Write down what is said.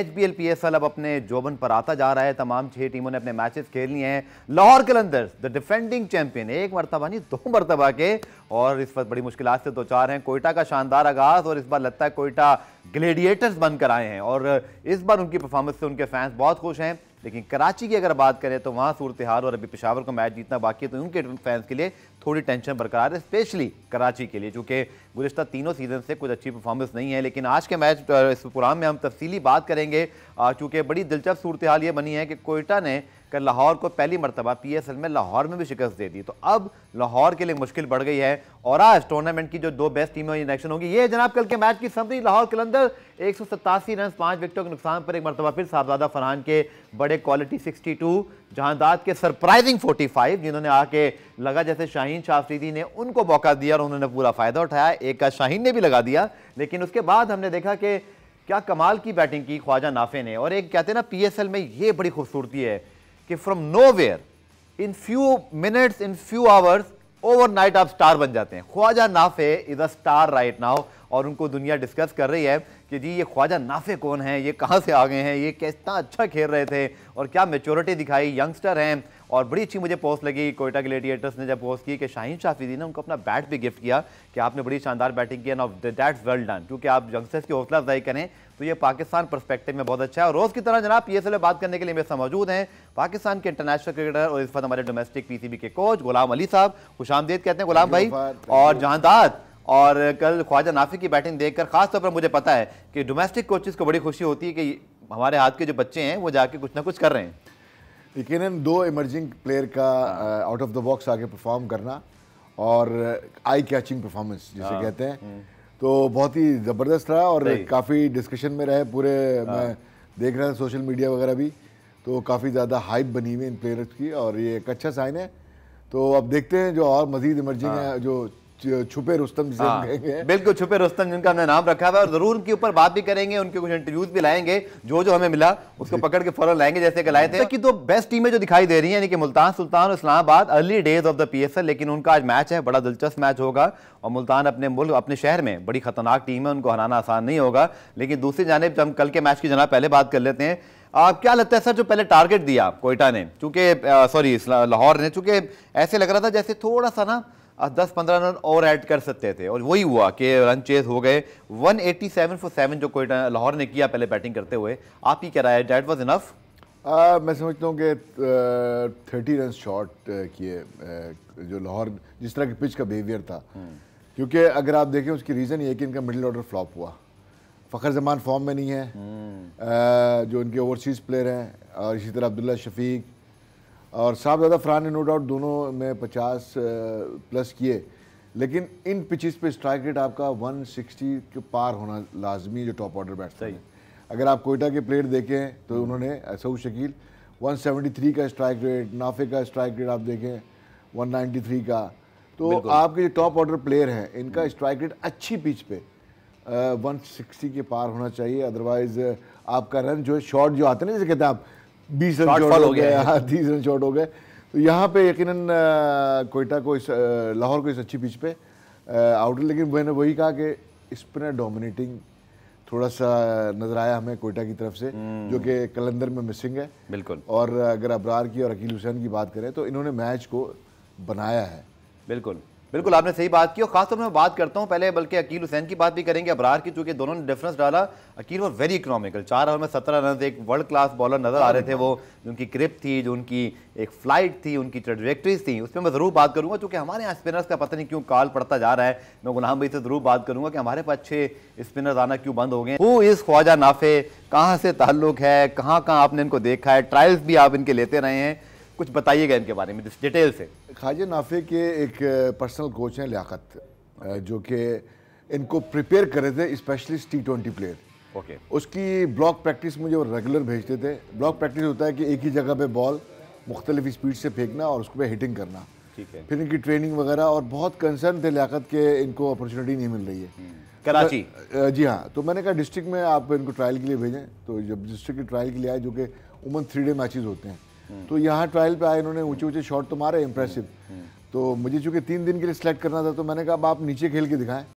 H P L P S L अब अपने जोबन पर आता जा रहा है तमाम छह टीमों ने अपने मैचेस खेल लिए हैं Lahore Qalandars the defending champion एक मरतबा नहीं दो मरतबा के और इस वक्त बड़ी मुश्किल से दो चार हैं कोयटा का शानदार आगाज और इस बार लगता है कोयटा ग्लेडिएटर्स बनकर आए हैं और इस बार उनकी परफॉर्मेंस से उनके फैंस बहुत खुश हैं लेकिन कराची की अगर बात करें तो वहाँ सूरत हाल और अभी पिशावर को मैच जीतना बाकी है तो उनके फैंस के लिए थोड़ी टेंशन बरकरार है स्पेशली कराची के लिए चूँकि गुजशत तीनों सीजन से कुछ अच्छी परफॉर्मेंस नहीं है लेकिन आज के मैच इस प्रोग्राम में हम तफसीली बात करेंगे चूँकि बड़ी दिलचस्प सूरत हाल ये बनी है कि कोयटा ने कल लाहौर को पहली मरतबा पी एस एल में लाहौर में भी शिकस्त दे दी तो अब लाहौर के लिए मुश्किल बढ़ गई है और आज टूर्नामेंट की जो दो बेस्ट टीमें इलेक्शन होगी ये जनाब कल के मैच की समझी लाहौर कलंदर एक सौ सतासी रन पाँच विकेटों के नुकसान पर एक मरतबा फिर साहबजादा फरहान के बड़े क्वालिटी सिक्सटी टू जहांदाद के सरप्राइजिंग 45 जिन्होंने आके लगा जैसे शाहीन शाफरीदी ने उनको मौका दिया और उन्होंने पूरा फ़ायदा उठाया एक का शाहीन ने भी लगा दिया लेकिन उसके बाद हमने देखा कि क्या कमाल की बैटिंग की ख्वाजा नाफे ने और एक कहते हैं ना पीएसएल में ये बड़ी खूबसूरती है कि from nowhere in few minutes in few hours over आप स्टार बन जाते हैं Khawaja Nafay is a star right now और उनको दुनिया डिस्कस कर रही है कि जी ये ख्वाजा नाफे कौन है ये कहाँ से आ गए हैं ये कितना अच्छा खेल रहे थे और क्या मेचोरिटी दिखाई यंगस्टर हैं और बड़ी अच्छी मुझे पोस्ट लगी कोयटा ग्लेडिएटर्स ने जब पोस्ट की कि शाहीन जी ने उनको अपना बैट भी गिफ्ट किया कि आपने बड़ी शानदार बैटिंग की ऑफ दैट्स वेल डन क्योंकि आप यंगस्टर्स की हौसला अफजाई करें तो ये पाकिस्तान परस्पेक्टिव में बहुत अच्छा है और रोज़ की तरह जनाब पी बात करने के लिए मेरे साथ मौजूद हैं पाकिस्तान के इंटरनेशनल क्रिकेटर और इस वक्त हमारे डोमेस्टिक पी के कोच गुलाम अली साहब खुशामदेद कहते हैं गुलाम भाई और जहांदाद और कल ख्वाजा नाफी की बैटिंग देखकर खास तौर पर मुझे पता है कि डोमेस्टिक कोचेस को बड़ी खुशी होती है कि हमारे हाथ के जो बच्चे हैं वो जाके कुछ ना कुछ कर रहे हैं यकीन दो इमर्जिंग प्लेयर का आउट ऑफ द बॉक्स आके परफॉर्म करना और आई कैचिंग परफॉर्मेंस जिसे हाँ। कहते हैं हम्म। तो बहुत ही ज़बरदस्त रहा और काफ़ी डिस्कशन में रहे पूरे हाँ। मैं देख रहा था सोशल मीडिया वगैरह भी तो काफ़ी ज़्यादा हाइप बनी हुई इन प्लेयर्स की और ये एक अच्छा साइन है तो अब देखते हैं जो और मजीद इमर्जिंग हाँ। है जो छुपे रुस्तम जिसे हाँ, बिल्कुल छुपे रुस्तम जिनका हमने नाम रखा हुआ और जरूर उनके ऊपर बात भी करेंगे उनके कुछ इंटरव्यूज भी लाएंगे जो जो हमें मिला उसको पकड़ के फौरन लाएंगे जैसे कि लाए थे कि दो बेस्ट टीमें जो दिखाई दे रही है यानी कि मुल्तान सुल्तान और Islamabad early days of the P लेकिन उनका आज मैच है बड़ा दिलचस्प मैच होगा और मुल्तान अपने मुल्क अपने शहर में बड़ी खतरनाक टीम है उनको हराना आसान नहीं होगा लेकिन दूसरी जानब हम कल के मैच की जना पहले बात कर लेते हैं आप क्या लगता है सर जो पहले टारगेट दिया कोयटा ने चूंकि सॉरी लाहौर ने चूंकि ऐसे लग रहा था जैसे थोड़ा सा ना दस पंद्रह रन और ऐड कर सकते थे और वही हुआ कि रन चेज हो गए 187 फॉर सेवन जो कोयटा लाहौर ने किया पहले बैटिंग करते हुए ही कह रहा है डैट वॉज इनफ मैं समझता हूँ कि थर्टी रन शॉट किए जो लाहौर जिस तरह की पिच का बिहेवियर था हम्म। क्योंकि अगर आप देखें उसकी रीज़न ये कि इनका मिडिल ऑर्डर फ्लॉप हुआ फ़खर जमान फॉर्म में नहीं है हम्म। जो इनके ओवरसीज़ प्लेयर हैं और इसी तरह अब्दुल्ला शफीक और साहबजादा फरहान ने नो डाउट दोनों में 50 प्लस किए लेकिन इन पिचेस पे स्ट्राइक रेट आपका 160 के पार होना लाजमी जो टॉप ऑर्डर बैट्समैन है अगर आप कोयटा के प्लेयर देखें तो हम्म। उन्होंने सऊ शकील 173 का स्ट्राइक रेट नाफे का स्ट्राइक रेट आप देखें 193 का तो आपके जो टॉप ऑर्डर प्लेयर हैं इनका स्ट्राइक हम्म। रेट अच्छी पिच पे वन सिक्सटी के पार होना चाहिए अदरवाइज आपका रन जो है शॉर्ट जो आते हैं जैसे कहते हैं आप बीस रन शॉट हो गया हाँ, तीस रन शॉट हो गए तो यहाँ पे यकीनन कोयटा को इस लाहौर को इस अच्छी पिच पे आउट लेकिन मैंने वही कहा कि स्पिनर डोमिनेटिंग थोड़ा सा नजर आया हमें कोयटा की तरफ से जो हम्म। कि कलंदर में मिसिंग है बिल्कुल और अगर अबरार की और अकील हुसैन की बात करें तो इन्होंने मैच को बनाया है बिल्कुल बिल्कुल आपने सही बात की और खासतौर पर मैं बात करता हूँ पहले बल्कि अकील हुसैन की बात भी करेंगे अबरार की चूंकि दोनों ने डिफरेंस डाला अकील वॉज वेरी इकोनॉमिकल चार ओवर में सत्रह रन एक वर्ल्ड क्लास बॉलर नजर आ रहे थे वो जो उनकी क्रिप थी जो उनकी एक फ्लाइट थी उनकी ट्रेजेक्ट्रीज थी उस पर मैं ज़रूर बात करूँगा चूँकि हमारे यहाँ स्पिनर्स का पता नहीं क्यों काल पड़ता जा रहा है मैं गुलाम भाई से ज़रूर बात करूँगा कि हमारे पास अच्छे स्पिनर्स आना क्यों बंद हो गए हु इज़ ख्वाजा नाफे कहाँ से ताल्लुक है कहाँ कहाँ आपने इनको देखा है ट्रायल्स भी आप इनके लेते रहे हैं कुछ बताइएगा इनके बारे में डिटेल से खाजे नाफे के एक पर्सनल कोच हैं लियाकत जो कि इनको प्रिपेयर कर रहे थे specialist T twenty player okay उसकी ब्लॉक प्रैक्टिस मुझे वो रेगुलर भेजते थे ब्लॉक प्रैक्टिस होता है कि एक ही जगह पे बॉल मुख्तलिफ स्पीड से फेंकना और उसको पे हिटिंग करना ठीक है फिर इनकी ट्रेनिंग वगैरह और बहुत कंसर्न थे लियाकत के इनको अपॉर्चुनिटी नहीं मिल रही है हम्म। कराची तो, जी हाँ तो मैंने कहा डिस्ट्रिक्ट में आप इनको ट्रायल के लिए भेजें तो जब डिस्ट्रिक्ट के ट्रायल के लिए आए जो कि उमन थ्री डे मैचेज होते हैं तो यहाँ ट्रायल पे आए इन्होंने ऊंचे ऊंचे शॉट तो मारे इम्प्रेसिव हम्म, हम्म। तो मुझे चूंकि तीन दिन के लिए सिलेक्ट करना था तो मैंने कहा आप नीचे खेल के दिखाएं